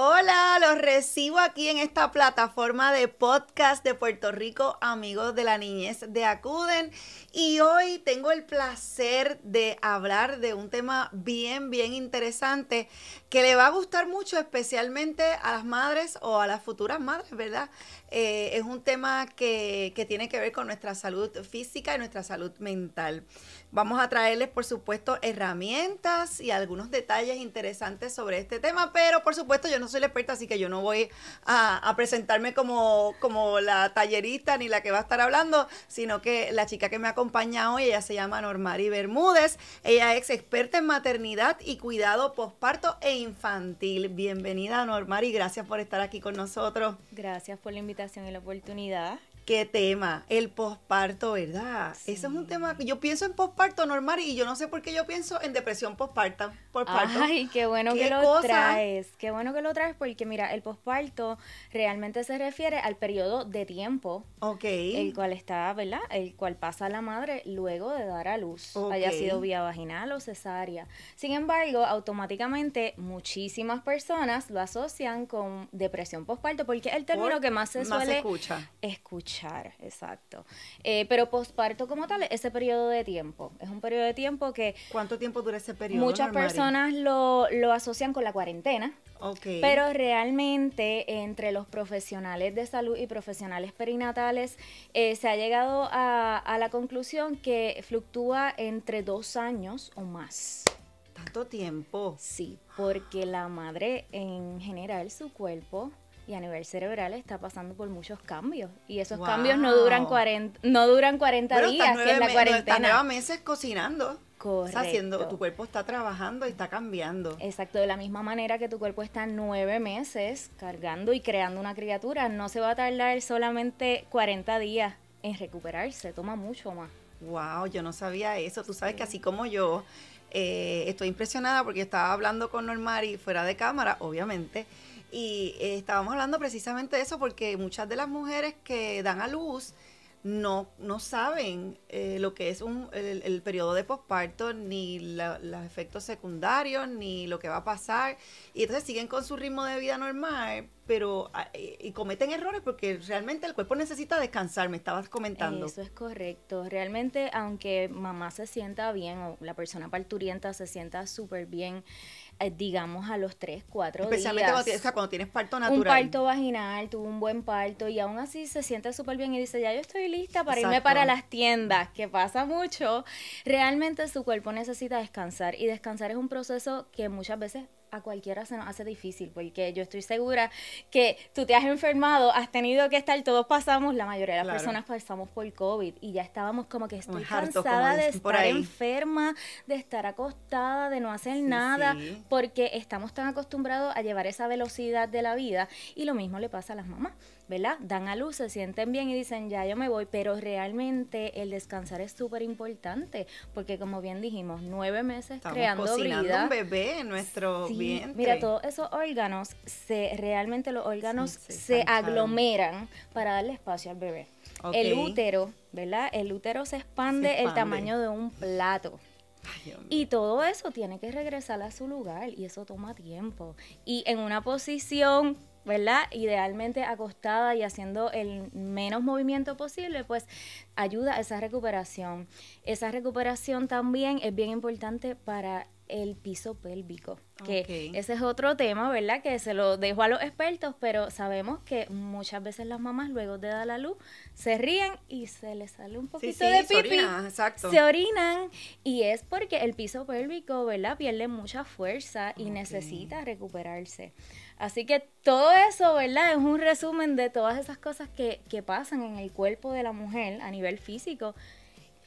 Hola, los recibo aquí en esta plataforma de podcast de Puerto Rico, amigos de la niñez de Acuden. Y hoy tengo el placer de hablar de un tema bien, bien interesante que le va a gustar mucho, especialmente a las madres o a las futuras madres, ¿verdad? Eh, es un tema que, tiene que ver con nuestra salud física y nuestra salud mental. Vamos a traerles, por supuesto, herramientas y algunos detalles interesantes sobre este tema, pero por supuesto yo no soy la experta, así que yo no voy a, presentarme como, como la tallerista ni la que va a estar hablando, sino que la chica que me acompaña hoy, ella se llama Normari Bermúdez, ella es experta en maternidad y cuidado postparto e infantil. Bienvenida Normari, gracias por estar aquí con nosotros. Gracias por la invitación invitación y la oportunidad. Qué tema, el posparto, ¿verdad? Ese es un tema que yo pienso en posparto normal y yo no sé por qué yo pienso en depresión posparto. Ay, qué bueno que lo traes. Qué bueno que lo traes porque mira, el posparto realmente se refiere al periodo de tiempo. Ok. El cual está, ¿verdad? El cual pasa la madre luego de dar a luz, haya sido vía vaginal o cesárea. Sin embargo, automáticamente muchísimas personas lo asocian con depresión posparto porque es el término que más se suele escucha. escuchar exacto. Eh, pero posparto como tal, ese periodo de tiempo, es un periodo de tiempo que... ¿Cuánto tiempo dura ese periodo? Muchas personas lo, asocian con la cuarentena. Okay. Pero realmente entre los profesionales de salud y profesionales perinatales eh, se ha llegado a, a, la conclusión que fluctúa entre dos años o más. ¿Tanto tiempo? Sí, porque la madre en general, su cuerpo y a nivel cerebral está pasando por muchos cambios. Y esos cambios no duran 40, no duran 40 días, que la cuarentena. Nueve, meses cocinando. haciendo, tu cuerpo está trabajando y está cambiando. Exacto, de la misma manera que tu cuerpo está nueve meses cargando y creando una criatura, no se va a tardar solamente 40 días en recuperarse, toma mucho más. Wow, yo no sabía eso. Tú sabes que así como yo, eh, estoy impresionada porque estaba hablando con Normari fuera de cámara, obviamente, y eh, estábamos hablando precisamente de eso porque muchas de las mujeres que dan a luz no, no saben eh, lo que es un, el, periodo de posparto, ni los efectos secundarios, ni lo que va a pasar. Y entonces siguen con su ritmo de vida normal, pero ah, y cometen errores porque realmente el cuerpo necesita descansar, me estabas comentando. Eso es correcto. Realmente, aunque mamá se sienta bien o la persona parturienta se sienta súper bien, eh, digamos a los 3, 4 días. Especialmente cuando tienes parto natural. Un parto vaginal, tuvo un buen parto y aún así se siente súper bien y dice, ya yo estoy lista para irme para las tiendas, que pasa mucho. Realmente su cuerpo necesita descansar y descansar es un proceso que muchas veces a cualquiera se nos hace difícil, porque yo estoy segura que tú te has enfermado, has tenido que estar, todos pasamos, la mayoría de las personas pasamos por COVID y ya estábamos como que estoy cansada de estar enferma, de estar acostada, de no hacer nada, porque estamos tan acostumbrados a llevar esa velocidad de la vida y lo mismo le pasa a las mamás. ¿verdad? Dan a luz, se sienten bien y dicen, ya yo me voy, pero realmente el descansar es súper importante, porque como bien dijimos, nueve meses Estamos creando cocinando un bebé en nuestro vientre. Mira, todos esos órganos, se realmente los órganos se aglomeran para darle espacio al bebé. El útero, ¿verdad? El útero se expande, el tamaño de un plato. y todo eso tiene que regresar a su lugar y eso toma tiempo. Y en una posición ¿verdad? Idealmente acostada y haciendo el menos movimiento posible, pues ayuda a esa recuperación. Esa recuperación también es bien importante para el piso pélvico. Que ese es otro tema, ¿verdad? Que se lo dejo a los expertos, pero sabemos que muchas veces las mamás luego de dar la luz se ríen y se les sale un poquito de pipi. Se, orinan y es porque el piso pélvico, ¿verdad? Pierde mucha fuerza y necesita recuperarse. Así que todo eso, ¿verdad? Es un resumen de todas esas cosas que, que pasan en el cuerpo de la mujer a nivel físico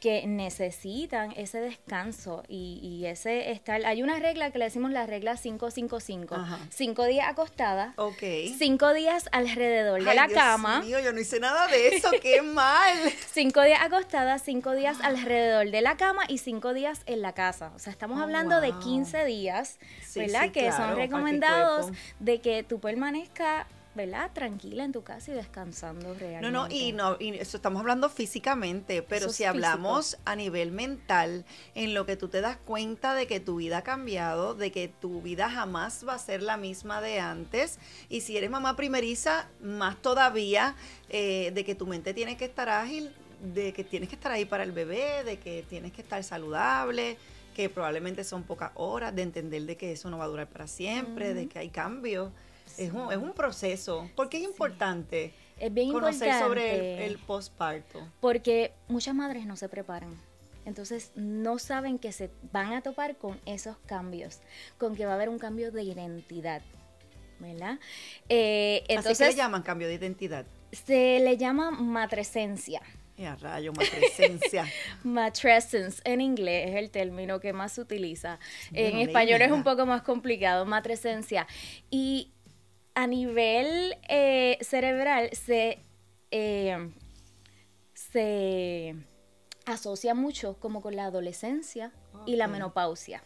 que necesitan ese descanso y, ese estar. Hay una regla que le decimos la regla 555. cinco Cinco días acostada. Ok. Cinco días alrededor de la Dios cama. Mío, yo no hice nada de eso, qué mal. Cinco días acostada, cinco días alrededor de la cama y cinco días en la casa. O sea, estamos oh, hablando de 15 días, ¿verdad? que son recomendados de que tú permanezca ¿verdad? Tranquila en tu casa y descansando realmente. No, no, y no, y eso estamos hablando físicamente, pero si hablamos a nivel mental, en lo que tú te das cuenta de que tu vida ha cambiado, de que tu vida jamás va a ser la misma de antes, y si eres mamá primeriza, más todavía, eh, de que tu mente tiene que estar ágil, de que tienes que estar ahí para el bebé, de que tienes que estar saludable que probablemente son pocas horas, de entender de que eso no va a durar para siempre, de que hay cambios. Es un, es un proceso. ¿Por qué es importante conocer sobre el, posparto? Porque muchas madres no se preparan. Entonces no saben que se van a topar con esos cambios, con que va a haber un cambio de identidad. ¿Verdad? Eh, entonces, ¿Así le llaman cambio de identidad? Se le llama matresencia. A rayo, matresencia! matrescence en inglés es el término que más se utiliza. en español es un poco más complicado, matresencia. Y a nivel eh, cerebral eh, se, asocia mucho como con la adolescencia y la menopausia.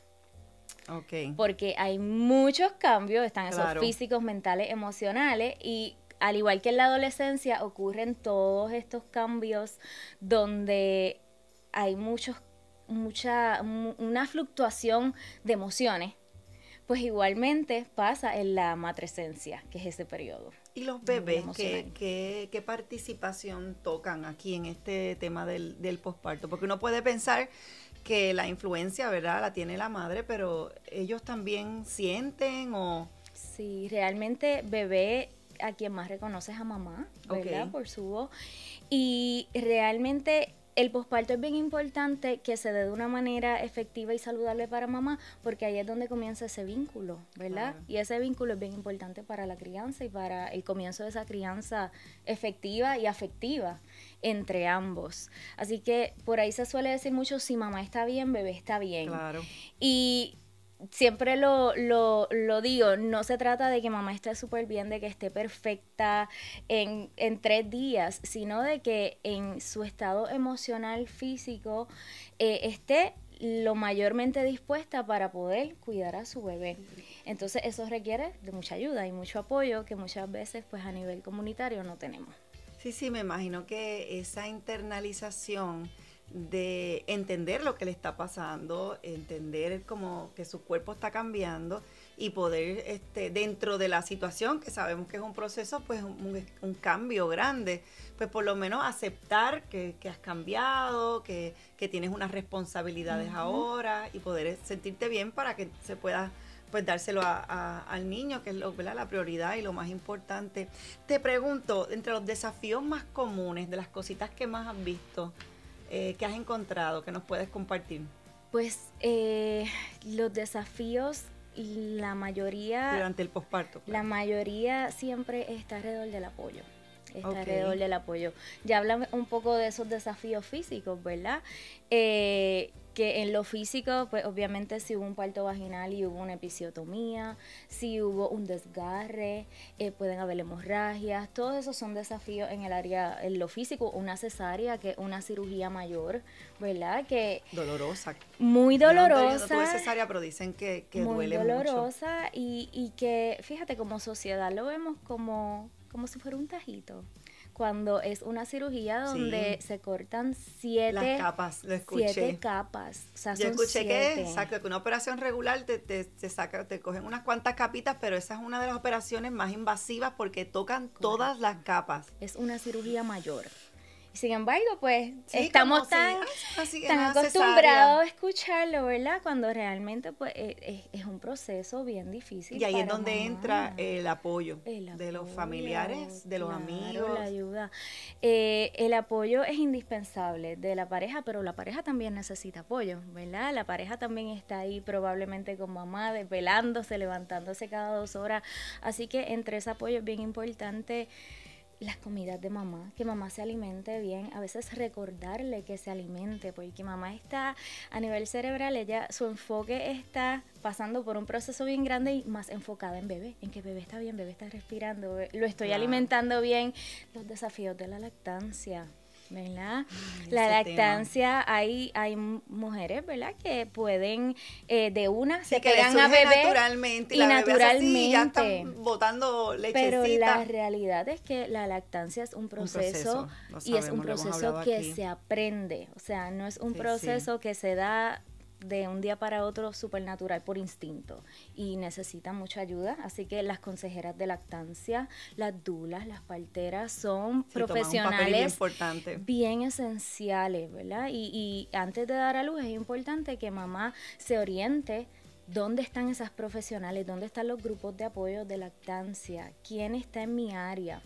Porque hay muchos cambios, están esos físicos, mentales, emocionales y al igual que en la adolescencia ocurren todos estos cambios donde hay muchos mucha una fluctuación de emociones pues igualmente pasa en la matresencia, que es ese periodo. ¿Y los bebés ¿qué, participación tocan aquí en este tema del, del posparto? Porque uno puede pensar que la influencia, ¿verdad?, la tiene la madre, pero ellos también sienten o... Sí, realmente bebé a quien más reconoces a mamá, ¿verdad? Por su voz. Y realmente el posparto es bien importante que se dé de una manera efectiva y saludable para mamá, porque ahí es donde comienza ese vínculo, ¿verdad? Y ese vínculo es bien importante para la crianza y para el comienzo de esa crianza efectiva y afectiva entre ambos. Así que por ahí se suele decir mucho, si mamá está bien, bebé está bien. Claro. Y siempre lo, lo, digo, no se trata de que mamá esté súper bien, de que esté perfecta en, en, tres días, sino de que en su estado emocional, físico, eh, esté lo mayormente dispuesta para poder cuidar a su bebé. Entonces eso requiere de mucha ayuda y mucho apoyo que muchas veces pues a nivel comunitario no tenemos. Sí, sí, me imagino que esa internalización de entender lo que le está pasando, entender cómo que su cuerpo está cambiando y poder, este, dentro de la situación, que sabemos que es un proceso, pues un, cambio grande, pues por lo menos aceptar que, has cambiado, que, tienes unas responsabilidades ahora y poder sentirte bien para que se pueda pues dárselo al niño, que es lo, la prioridad y lo más importante. Te pregunto, entre los desafíos más comunes, de las cositas que más has visto, eh, ¿Qué has encontrado que nos puedes compartir? Pues eh, los desafíos, la mayoría... Durante el posparto. La mayoría siempre está alrededor del apoyo. Está alrededor del apoyo. Ya hablamos un poco de esos desafíos físicos, ¿verdad? Eh, que en lo físico, pues obviamente si hubo un parto vaginal y hubo una episiotomía, si hubo un desgarre, eh, pueden haber hemorragias, todos esos son desafíos en el área, en lo físico, una cesárea, que una cirugía mayor, ¿verdad? Que dolorosa. Muy dolorosa. no cesárea, pero dicen que, muy dolorosa Y, y que, fíjate, como sociedad lo vemos como, como si fuera un tajito cuando es una cirugía donde se cortan siete Las capas, Siete capas. Yo escuché que, exacto, que una operación regular te, te, saca, te cogen unas cuantas capitas, pero esa es una de las operaciones más invasivas porque tocan todas las capas. Es una cirugía mayor. Sin embargo, pues estamos tan, tan acostumbrados a escucharlo, ¿verdad? Cuando realmente pues, eh, es, un proceso bien difícil. Y ahí es donde entra el apoyo, de los familiares, de los amigos. ayuda. Eh, el apoyo es indispensable de la pareja, pero la pareja también necesita apoyo, ¿verdad? La pareja también está ahí probablemente con mamá, desvelándose, levantándose cada dos horas. Así que entre ese apoyo es bien importante las comidas de mamá, que mamá se alimente bien, a veces recordarle que se alimente, porque mamá está a nivel cerebral, ella, su enfoque está pasando por un proceso bien grande y más enfocada en bebé, en que bebé está bien, bebé está respirando, lo estoy alimentando bien, los desafíos de la lactancia. ¿verdad? La lactancia, hay, hay mujeres, ¿verdad? Que pueden eh, de una se quedan a beber naturalmente y, naturalmente. ya están botando Pero la realidad es que la lactancia es un proceso, y es un proceso que se aprende, o sea, no es un proceso que se da de un día para otro supernatural por instinto y necesitan mucha ayuda, así que las consejeras de lactancia, las dulas, las parteras son profesionales bien, esenciales, ¿verdad? Y, antes de dar a luz es importante que mamá se oriente ¿Dónde están esas profesionales? ¿Dónde están los grupos de apoyo de lactancia? ¿Quién está en mi área?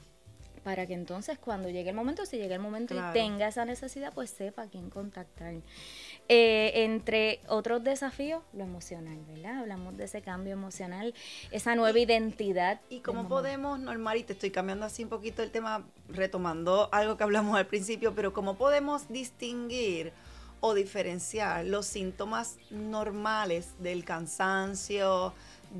Para que entonces cuando llegue el momento, si llega el momento y tenga esa necesidad, pues sepa a quién contactar. Eh, entre otros desafíos, lo emocional, ¿verdad? Hablamos de ese cambio emocional, esa nueva identidad. ¿Y cómo podemos normal y te estoy cambiando así un poquito el tema, retomando algo que hablamos al principio, pero cómo podemos distinguir o diferenciar los síntomas normales del cansancio,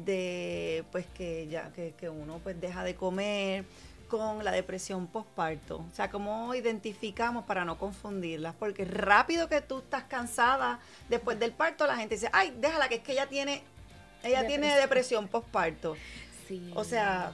de pues que ya que uno pues deja de comer, con la depresión postparto? O sea, ¿cómo identificamos para no confundirlas? Porque rápido que tú estás cansada después del parto, la gente dice, ay, déjala, que es que ella tiene, ella tiene depresión postparto. Sí. O sea,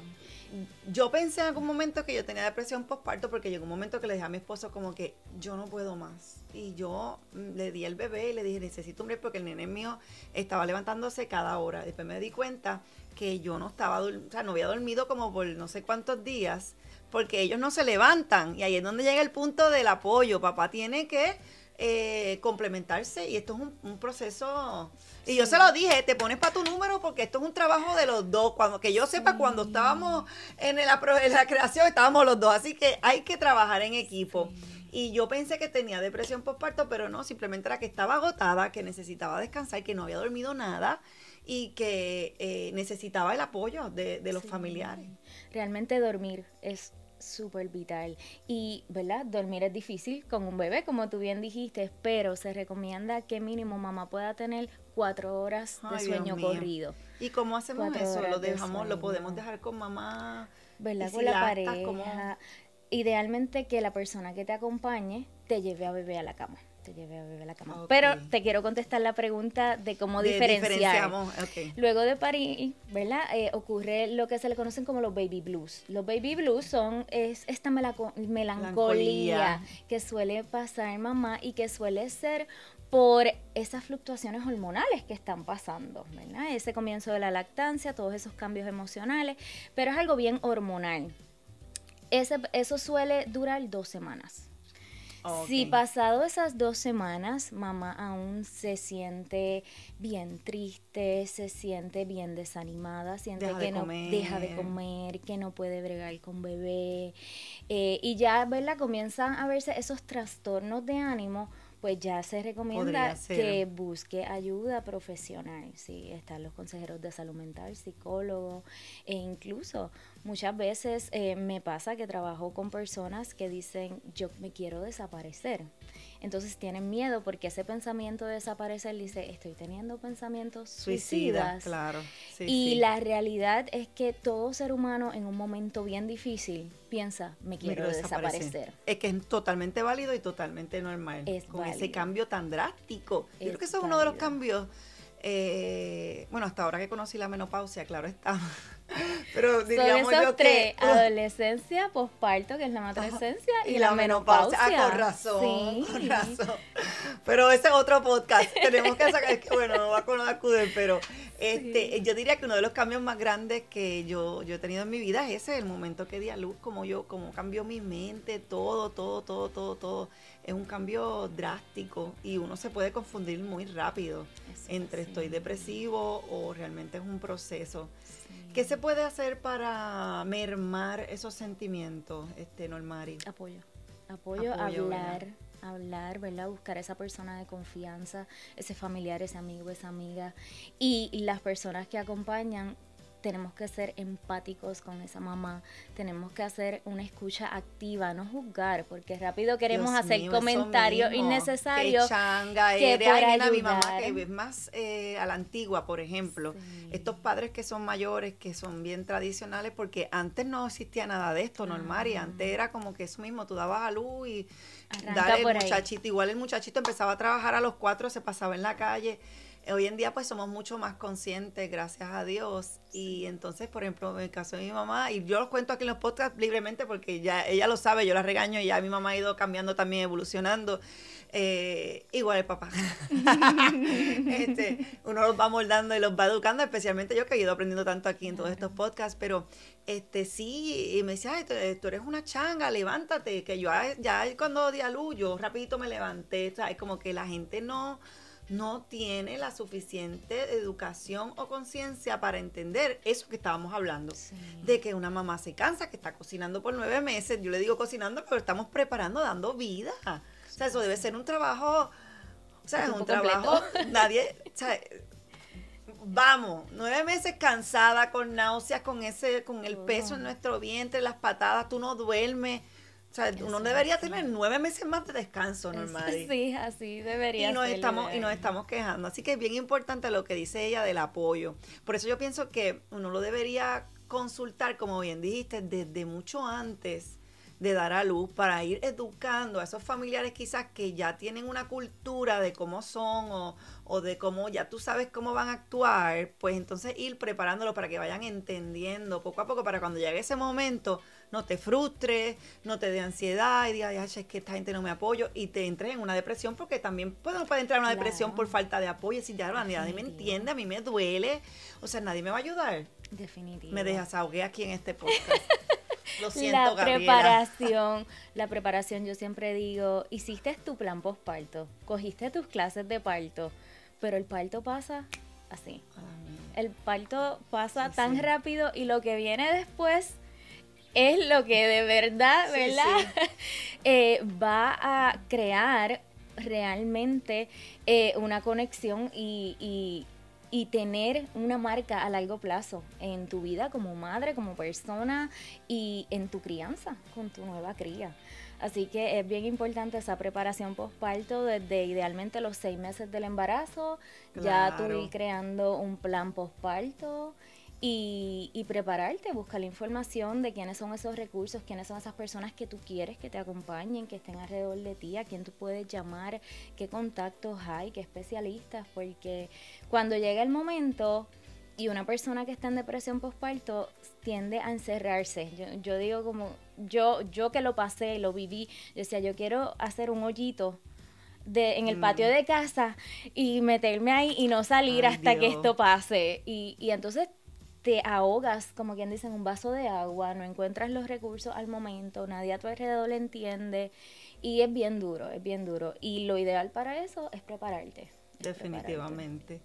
yo pensé en algún momento que yo tenía depresión postparto porque llegó un momento que le dije a mi esposo como que yo no puedo más. Y yo mm, le di el bebé y le dije, necesito un bebé porque el nene mío estaba levantándose cada hora. Después me di cuenta que yo no estaba, o sea, no había dormido como por no sé cuántos días porque ellos no se levantan. Y ahí es donde llega el punto del apoyo. Papá tiene que eh, complementarse y esto es un, proceso y yo se lo dije te pones para tu número porque esto es un trabajo de los dos cuando que yo sepa cuando estábamos en, el, la creación estábamos los dos así que hay que trabajar en equipo y yo pensé que tenía depresión postparto pero no simplemente era que estaba agotada que necesitaba descansar que no había dormido nada y que eh, necesitaba el apoyo de los familiares realmente dormir es súper vital. Y, ¿verdad? Dormir es difícil con un bebé, como tú bien dijiste, pero se recomienda que mínimo mamá pueda tener cuatro horas de sueño corrido. ¿Y cómo hacemos eso? ¿Lo dejamos, lo podemos dejar con mamá? con la pareja. Idealmente que la persona que te acompañe te lleve a bebé a la cama. Pero te quiero contestar la pregunta de cómo diferenciar. Luego de París, ¿verdad? Eh, ocurre lo que se le conocen como los baby blues. Los baby blues son esta melancolía, que suele pasar mamá y que suele ser por esas fluctuaciones hormonales que están pasando, ¿verdad? Ese comienzo de la lactancia, todos esos cambios emocionales, pero es algo bien hormonal. eso suele durar dos semanas. Si pasado esas dos semanas, mamá aún se siente bien triste, se siente bien desanimada, siente que no deja de comer, que no puede bregar con bebé. Eh, y ya, ¿verdad? Comienzan a verse esos trastornos de ánimo pues ya se recomienda que busque ayuda profesional, sí, están los consejeros de salud mental, psicólogos e incluso Muchas veces eh, me pasa que trabajo con personas que dicen yo me quiero desaparecer. Entonces tienen miedo porque ese pensamiento de desaparecer dice estoy teniendo pensamientos suicidas. claro. y la realidad es que todo ser humano en un momento bien difícil piensa me quiero, desaparecer. Es que es totalmente válido y totalmente normal. Es con ese cambio tan drástico. Yo creo que eso es uno de los cambios. Eh, bueno, hasta ahora que conocí la menopausia, claro está. Pero diríamos yo tres, que, uh, adolescencia, posparto, que es la matrescencia, y, la, menopausia. Ah, con razón, con razón. Pero ese es otro podcast. Tenemos que sacar, es que bueno, no va a conocer pero este, yo diría que uno de los cambios más grandes que yo, yo he tenido en mi vida es ese, el momento que di a luz, como yo, como cambió mi mente, todo, todo, todo, todo, todo. Es un cambio drástico y uno se puede confundir muy rápido entre estoy depresivo o realmente es un proceso. ¿Qué se puede hacer para mermar esos sentimientos, este, Normari? Apoyo. Apoyo, hablar, hablar, ¿verdad? Buscar a esa persona de confianza, ese familiar, ese amigo, esa amiga. Y las personas que acompañan, tenemos que ser empáticos con esa mamá, tenemos que hacer una escucha activa, no juzgar, porque rápido queremos hacer comentarios innecesarios. Changa, que eres, eh, mi mamá que es más eh, a la antigua, por ejemplo. Estos padres que son mayores, que son bien tradicionales, porque antes no existía nada de esto, normal, y ah. antes era como que eso mismo, tú dabas a luz y dale el muchachito, igual el muchachito empezaba a trabajar a los cuatro, se pasaba en la calle Hoy en día pues somos mucho más conscientes, gracias a Dios. Y entonces, por ejemplo, en el caso de mi mamá, y yo los cuento aquí en los podcasts libremente porque ya ella lo sabe, yo la regaño y ya mi mamá ha ido cambiando también, evolucionando. Eh, igual el papá. este, uno los va moldando y los va educando, especialmente yo que he ido aprendiendo tanto aquí en todos estos podcasts, pero este sí, y me decía, Ay, eh, tú, eres una changa, levántate, que yo ya cuando di a yo rapidito me levanté, o es como que la gente no no tiene la suficiente educación o conciencia para entender eso que estábamos hablando, de que una mamá se cansa, que está cocinando por nueve meses, yo le digo cocinando, pero estamos preparando, dando vida. O sea, eso debe ser un trabajo, o sea, es un, trabajo, nadie, vamos, nueve meses cansada, con náuseas, con ese, con el peso en nuestro vientre, las patadas, tú no duermes. O sea, uno debería tener nueve meses más de descanso normal. Sí, así debería. Y nos, estamos, y nos estamos quejando. Así que es bien importante lo que dice ella del apoyo. Por eso yo pienso que uno lo debería consultar, como bien dijiste, desde mucho antes de dar a luz para ir educando a esos familiares quizás que ya tienen una cultura de cómo son o, o, de cómo ya tú sabes cómo van a actuar, pues entonces ir preparándolo para que vayan entendiendo poco a poco para cuando llegue ese momento no te frustres, no te dé ansiedad y digas, es que esta gente no me apoya y te entres en una depresión porque también uno puede entrar en una depresión por falta de apoyo. Si ya nadie me entiende, a mí me duele, o sea, nadie me va a ayudar. Definitivamente. Me dejas ahogué aquí en este podcast. Lo siento, la preparación, la preparación, yo siempre digo, hiciste tu plan postparto cogiste tus clases de parto, pero el parto pasa así. Ah, el parto pasa tan rápido y lo que viene después es lo que de verdad, ¿verdad? Eh, va a crear realmente eh, una conexión y, y, tener una marca a largo plazo en tu vida como madre, como persona y en tu crianza con tu nueva cría. Así que es bien importante esa preparación postparto desde idealmente los seis meses del embarazo, ya tú creando un plan postparto y, prepararte, busca la información de quiénes son esos recursos, quiénes son esas personas que tú quieres que te acompañen, que estén alrededor de ti, a quién tú puedes llamar, qué contactos hay, qué especialistas, porque cuando llega el momento y una persona que está en depresión postparto tiende a encerrarse. Yo, digo como, yo, yo que lo pasé, lo viví, yo decía, yo quiero hacer un hoyito de, en el patio mm. de casa y meterme ahí y no salir hasta que esto pase. Y, y entonces te ahogas, como quien dice, en un vaso de agua, no encuentras los recursos al momento, nadie a tu alrededor le entiende y es bien duro, es bien duro. Y lo ideal para eso es prepararte. Definitivamente.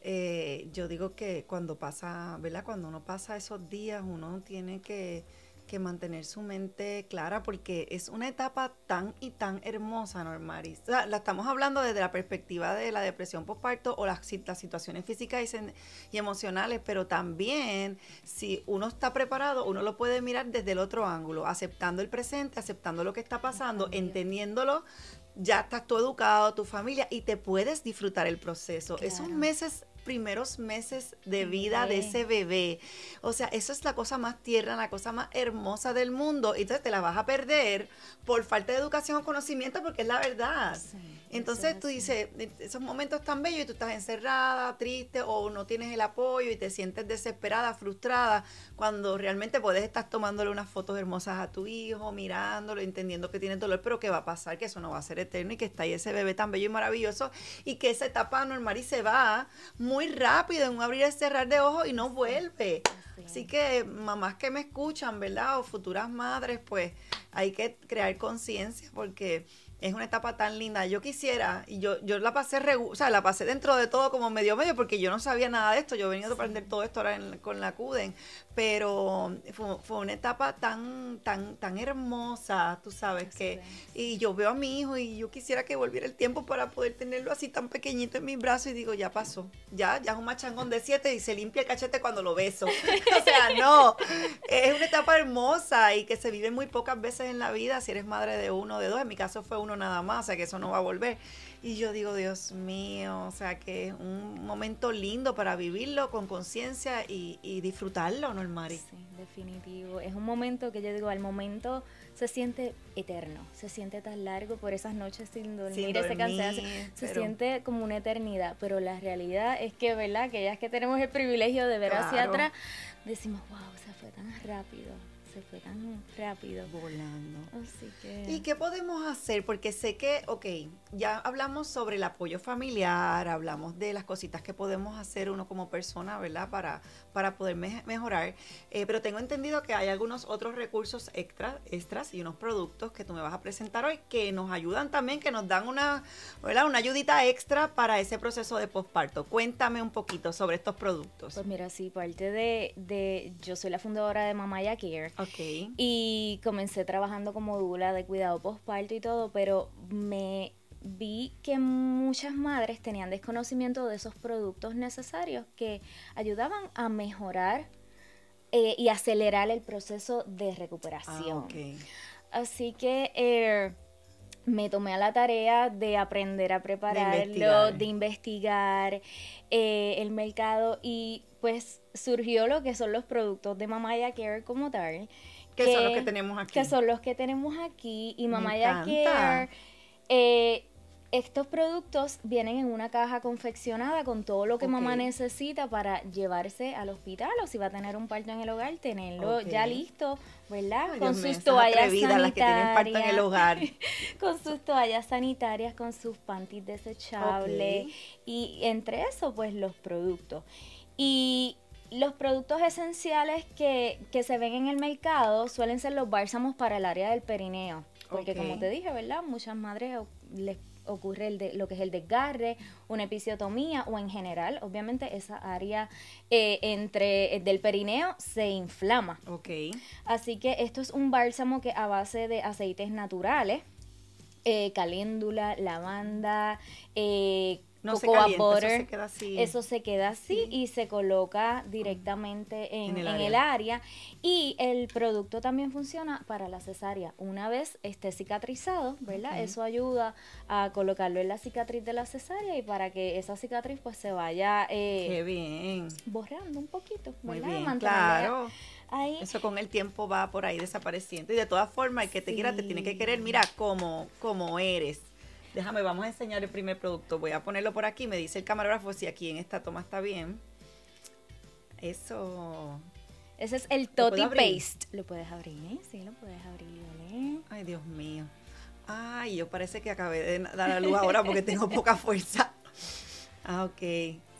Eh, yo digo que cuando pasa, ¿verdad? Cuando uno pasa esos días, uno tiene que que mantener su mente clara porque es una etapa tan y tan hermosa, Normaris. O sea, la estamos hablando desde la perspectiva de la depresión postparto o las, situaciones físicas y, emocionales, pero también si uno está preparado, uno lo puede mirar desde el otro ángulo, aceptando el presente, aceptando lo que está pasando, entendiéndolo. Ya estás tú educado, tu familia, y te puedes disfrutar el proceso. Esos meses primeros meses de vida de ese bebé. O sea, eso es la cosa más tierna, la cosa más hermosa del mundo. Y entonces te la vas a perder por falta de educación o conocimiento, porque es la verdad. Entonces tú dices, eh, esos momentos tan bellos y tú estás encerrada, triste o no tienes el apoyo y te sientes desesperada, frustrada, cuando realmente puedes estar tomándole unas fotos hermosas a tu hijo, mirándolo, entendiendo que tiene dolor, pero que va a pasar, que eso no va a ser eterno y que está ahí ese bebé tan bello y maravilloso y que esa etapa normal y se va muy rápido en un abrir y cerrar de ojos y no vuelve. Así que mamás que me escuchan, ¿verdad? O futuras madres, pues hay que crear conciencia porque es una etapa tan linda. Yo quisiera, y yo, yo la pasé, o la pasé dentro de todo como medio medio, porque yo no sabía nada de esto, yo he venido a aprender todo esto ahora con la CUDEN, pero fue, una etapa tan, tan, tan hermosa, tú sabes, que, y yo veo a mi hijo y yo quisiera que volviera el tiempo para poder tenerlo así tan pequeñito en mis brazos y digo, ya pasó, ya, ya es un machangón de siete y se limpia el cachete cuando lo beso. o sea, no, es una etapa hermosa y que se vive muy pocas veces en la vida, si eres madre de uno, o de dos, en mi caso fue uno nada más, o sea que eso no va a volver. Y yo digo, Dios mío, o sea que es un momento lindo para vivirlo con conciencia y, disfrutarlo, ¿no, Mari? Sí, definitivo. Es un momento que yo digo, al momento se siente eterno, se siente tan largo por esas noches sin dormir, se siente como una eternidad, pero la realidad es que, ¿verdad? Que ya es que tenemos el privilegio de ver hacia atrás, decimos, wow, se fue tan rápido se fueran rápido. Volando. Así que... ¿Y qué podemos hacer? Porque sé que, ok, ya hablamos sobre el apoyo familiar, hablamos de las cositas que podemos hacer uno como persona, ¿verdad? Para, para poder mejorar. Eh, pero tengo entendido que hay algunos otros recursos extra, extras y unos productos que tú me vas a presentar hoy que nos ayudan también, que nos dan una, ¿verdad? una ayudita extra para ese proceso de posparto. Cuéntame un poquito sobre estos productos. Pues mira, sí, parte de, yo soy la fundadora de Mamaya Care. Ok. Y comencé trabajando como doula de cuidado posparto y todo, pero me vi que muchas madres tenían desconocimiento de esos productos necesarios que ayudaban a mejorar eh, y acelerar el proceso de recuperación. Ah, Así que eh, me tomé a la tarea de aprender a prepararlo, de investigar, eh, el mercado y pues surgió lo que son los productos de Mamaya Care como tal. Que, son los que tenemos aquí. Que son los que tenemos aquí y Mamaya Care... Estos productos vienen en una caja confeccionada con todo lo que mamá necesita para llevarse al hospital o si va a tener un parto en el hogar, tenerlo ya listo, ¿verdad? con sus toallas sanitarias. en el hogar. con sus toallas sanitarias, con sus panties desechables y entre eso, pues los productos. Y los productos esenciales que, que se ven en el mercado suelen ser los bálsamos para el área del perineo. Porque como te dije, ¿verdad? Muchas madres les ocurre el de, lo que es el desgarre, una episiotomía o en general, obviamente esa área eh, entre eh, del perineo se inflama. Ok Así que esto es un bálsamo que a base de aceites naturales, eh, caléndula, lavanda, eh, no se Eso se queda así. Eso se queda así y se coloca directamente en, el, área. Y el producto también funciona para la cesárea. Una vez esté cicatrizado, ¿verdad? Eso ayuda a colocarlo en la cicatriz de la cesárea y para que esa cicatriz pues se vaya eh, bien. borrando un poquito, Muy bien, claro. Ahí. Eso con el tiempo va por ahí desapareciendo. Y de todas formas, el que te quiera te tiene que querer, mira, cómo cómo eres. Déjame, vamos a enseñar el primer producto. Voy a ponerlo por aquí. Me dice el camarógrafo si aquí en esta toma está bien. Eso. Ese es el Toti Paste. Lo puedes abrir, ¿eh? Sí, lo puedes abrir, ¿eh? Ay, Dios mío. Ay, yo parece que acabé de dar a luz ahora porque tengo poca fuerza. Ah, ok.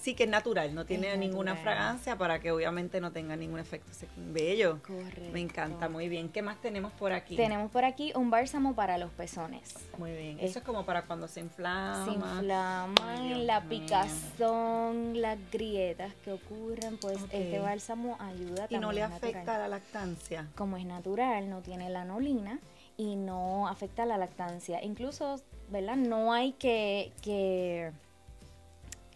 Sí, que es natural, no tiene ninguna fragancia para que obviamente no tenga ningún efecto bello. Correcto. Me encanta, muy bien. ¿Qué más tenemos por aquí? Tenemos por aquí un bálsamo para los pezones. Muy bien, eso es como para cuando se inflama. Se inflama, la picazón, las grietas que ocurren, pues este bálsamo ayuda también. ¿Y no le afecta a la lactancia? Como es natural, no tiene lanolina y no afecta a la lactancia. Incluso, ¿verdad? No hay que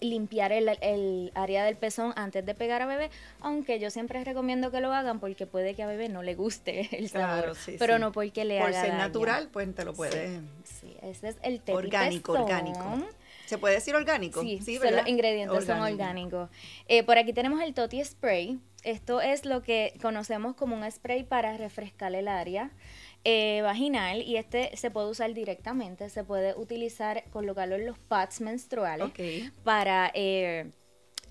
limpiar el, área del pezón antes de pegar a bebé, aunque yo siempre recomiendo que lo hagan porque puede que a bebé no le guste el sabor, pero no porque le Por ser natural, pues te lo puedes. Sí, ese es el té Orgánico, orgánico. ¿Se puede decir orgánico? Sí, sí los ingredientes son orgánicos. Eh, por aquí tenemos el Toti Spray. Esto es lo que conocemos como un spray para refrescar el área. Eh, vaginal y este se puede usar directamente, se puede utilizar, colocarlo en los pads menstruales para... Eh,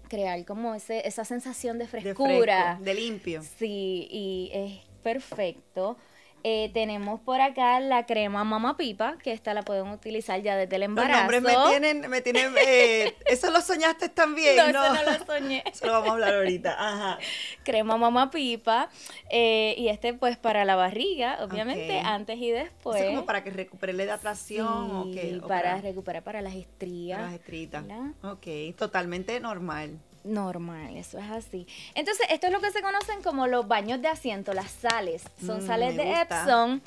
crear como ese, esa sensación de frescura. De, de limpio. Sí, y es perfecto eh, tenemos por acá la crema Mama Pipa, que esta la pueden utilizar ya desde el embarazo. Los nombres me tienen, me tienen, eh, eso lo soñaste también, ¿no? eso no lo soñé. Eso lo vamos a hablar ahorita, Crema Mama Pipa, eh, y este pues para la barriga, obviamente, antes y después. es como para que recupere la hidratación. o para, recuperar para las estrías. Para las estritas, ok, totalmente normal normal, eso es así. Entonces, esto es lo que se conocen como los baños de asiento, las sales. Son mm, sales de Epson.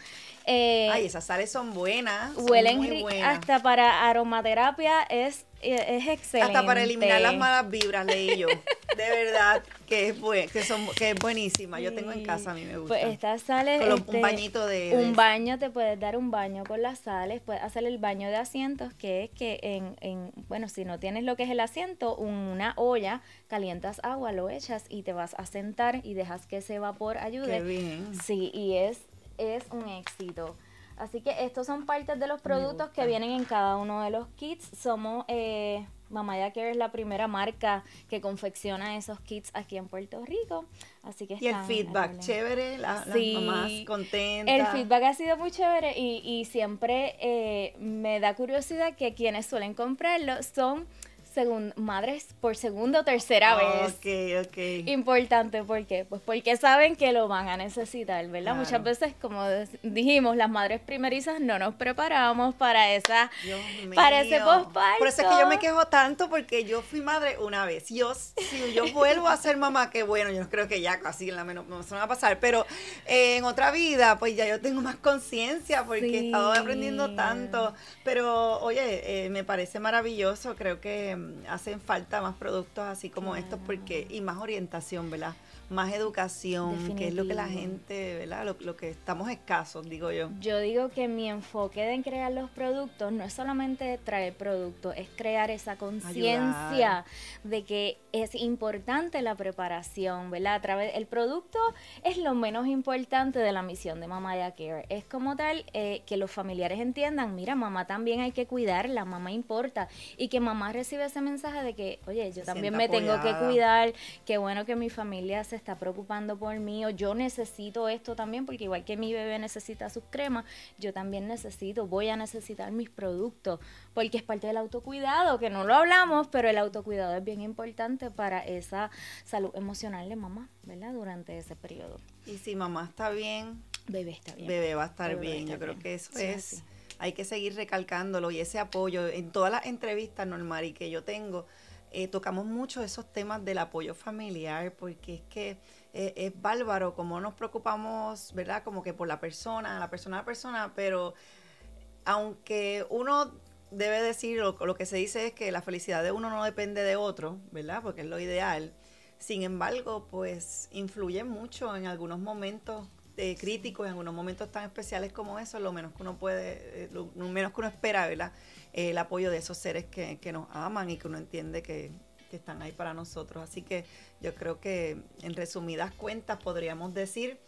Eh, Ay, esas sales son buenas. Huelen muy hasta para aromaterapia es eh, es excelente. Hasta para eliminar las malas vibras, leí yo. De verdad, que es, que es buenísima. Yo tengo en casa, a mí me pues gusta. Pues estas sales. un este, bañito de, Un baño, te puedes dar un baño con las sales. Puedes hacer el baño de asientos, que es que en, en. Bueno, si no tienes lo que es el asiento, una olla, calientas agua, lo echas y te vas a sentar y dejas que ese vapor ayude. Sí, y es, es un éxito. Así que estos son partes de los productos que vienen en cada uno de los kits. Somos, eh, Mamaya que es la primera marca que confecciona esos kits aquí en Puerto Rico. Así que Y el feedback, chévere, la, las mamás contentas. El feedback ha sido muy chévere y, siempre eh, me da curiosidad que quienes suelen comprarlo son madres por segunda o tercera vez. Ok, ok. Importante, ¿por qué? Pues porque saben que lo van a necesitar, ¿verdad? Muchas veces, como dijimos, las madres primerizas no nos preparamos para esa, para ese postparto. Por eso es que yo me quejo tanto porque yo fui madre una vez. Yo, si yo vuelvo a ser mamá, que bueno, yo creo que ya casi en la menos no se me va a pasar, pero eh, en otra vida, pues ya yo tengo más conciencia porque he estado aprendiendo tanto. Pero, oye, eh, me parece maravilloso, creo que hacen falta más productos así como estos porque y más orientación, ¿verdad? más educación, que es lo que la gente, ¿verdad? Lo, que estamos escasos, digo yo. Yo digo que mi enfoque en crear los productos no es solamente traer productos, es crear esa conciencia de que es importante la preparación, ¿verdad? A través el producto es lo menos importante de la misión de mamá de Care. Es como tal eh, que los familiares entiendan, mira, mamá también hay que cuidarla, mamá importa y que mamá reciba ese mensaje de que, oye, yo también me tengo que cuidar, qué bueno que mi familia se está preocupando por mí o yo necesito esto también porque igual que mi bebé necesita sus cremas, yo también necesito, voy a necesitar mis productos porque es parte del autocuidado, que no lo hablamos, pero el autocuidado es bien importante para esa salud emocional de mamá, ¿verdad? Durante ese periodo. Y si mamá está bien, bebé está bien. Bebé va a estar bien, yo creo que eso es... Hay que seguir recalcándolo y ese apoyo en todas las entrevistas, y que yo tengo, eh, tocamos mucho esos temas del apoyo familiar, porque es que eh, es bárbaro como nos preocupamos, ¿verdad? Como que por la persona, la persona a la persona, pero aunque uno debe decir, lo que se dice es que la felicidad de uno no depende de otro, ¿verdad? Porque es lo ideal. Sin embargo, pues influye mucho en algunos momentos eh, críticos, en unos momentos tan especiales como eso lo menos que uno puede, eh, lo menos que uno espera, ¿verdad? Eh, el apoyo de esos seres que, que, nos aman y que uno entiende que, que están ahí para nosotros. Así que yo creo que en resumidas cuentas podríamos decir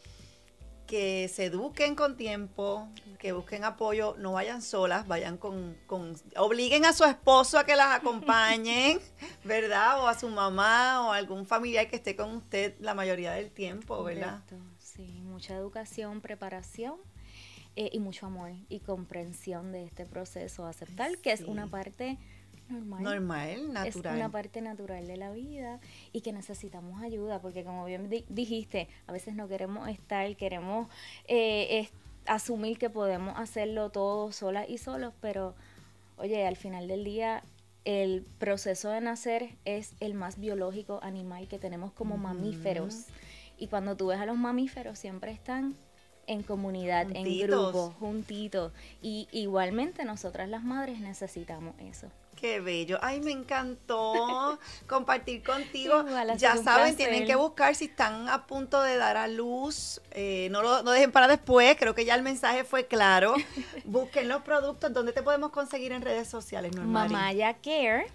que se eduquen con tiempo, que busquen apoyo, no vayan solas, vayan con, con, obliguen a su esposo a que las acompañen, ¿verdad? O a su mamá o a algún familiar que esté con usted la mayoría del tiempo, ¿verdad? Sí, mucha educación, preparación eh, y mucho amor y comprensión de este proceso, aceptar que es una parte normal. natural. Es una parte natural de la vida y que necesitamos ayuda, porque como bien dijiste, a veces no queremos estar, queremos eh, asumir que podemos hacerlo todos solas y solos, pero oye, al final del día el proceso de nacer es el más biológico animal que tenemos como mamíferos. Y cuando tú ves a los mamíferos siempre están en comunidad, en grupo, juntitos. Y igualmente nosotras las madres necesitamos eso. Qué bello. Ay, me encantó compartir contigo. ya saben, tienen que buscar si están a punto de dar a luz. Eh, no dejen para después. Creo que ya el mensaje fue claro. Busquen los productos. ¿Dónde te podemos conseguir en redes sociales, Normari? Mamaya Care.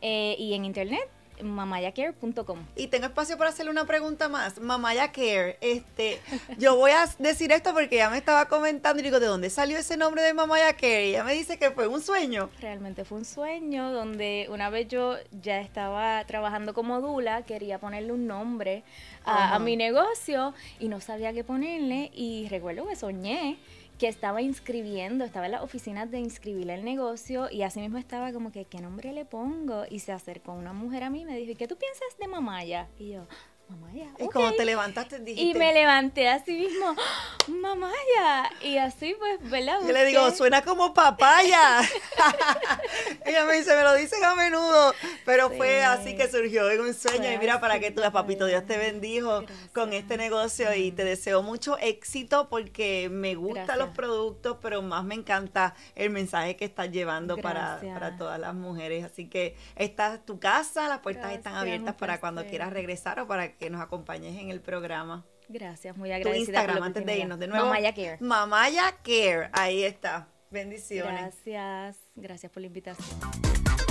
Eh, y en internet mamayacare.com. Y tengo espacio para hacerle una pregunta más. Mamaya Care, este, yo voy a decir esto porque ya me estaba comentando y digo, ¿de dónde salió ese nombre de Mamaya Care? Y ella me dice que fue un sueño. Realmente fue un sueño donde una vez yo ya estaba trabajando como Dula, quería ponerle un nombre a, mi negocio y no sabía qué ponerle y recuerdo que soñé que estaba inscribiendo, estaba en la oficina de inscribir el negocio y así mismo estaba como que, ¿qué nombre le pongo? Y se acercó una mujer a mí y me dijo, ¿y qué tú piensas de Mamaya? Y yo, y como te levantaste Y me levanté así mismo, ah, Mamaya. Y así pues, ¿verdad? Yo le digo, suena como papaya. Ella me dice, me lo dicen a menudo. Pero fue así que surgió en un sueño. y mira, para que tú, papito, Dios te bendijo con este negocio y te deseo mucho éxito porque me gustan los productos, pero más me encanta el mensaje que estás llevando para, para todas las mujeres. Así que esta es tu casa, las puertas están abiertas para cuando quieras regresar o para que nos acompañes en el programa. Gracias, muy agradecida. Tu Instagram, antes de irnos de nuevo. Mamaya Care. Mamaya Care, ahí está. Bendiciones. Gracias, gracias por la invitación.